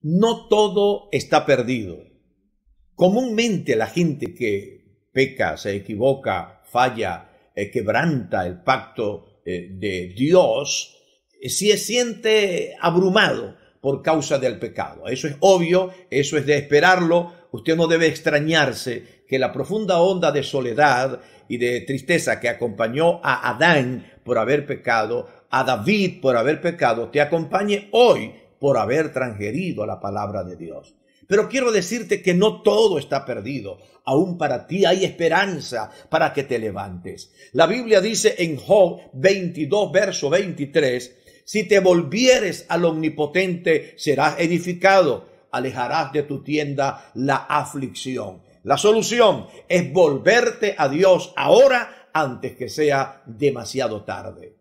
No todo está perdido. Comúnmente la gente que peca, se equivoca, falla, eh, quebranta el pacto eh, de Dios, eh, se siente abrumado por causa del pecado. Eso es obvio, eso es de esperarlo. Usted no debe extrañarse que la profunda onda de soledad y de tristeza que acompañó a Adán por haber pecado, a David por haber pecado, te acompañe hoy por haber transgerido la palabra de Dios. Pero quiero decirte que no todo está perdido. Aún para ti hay esperanza para que te levantes. La Biblia dice en Job 22, verso 23, si te volvieres al omnipotente, serás edificado, alejarás de tu tienda la aflicción. La solución es volverte a Dios ahora antes que sea demasiado tarde.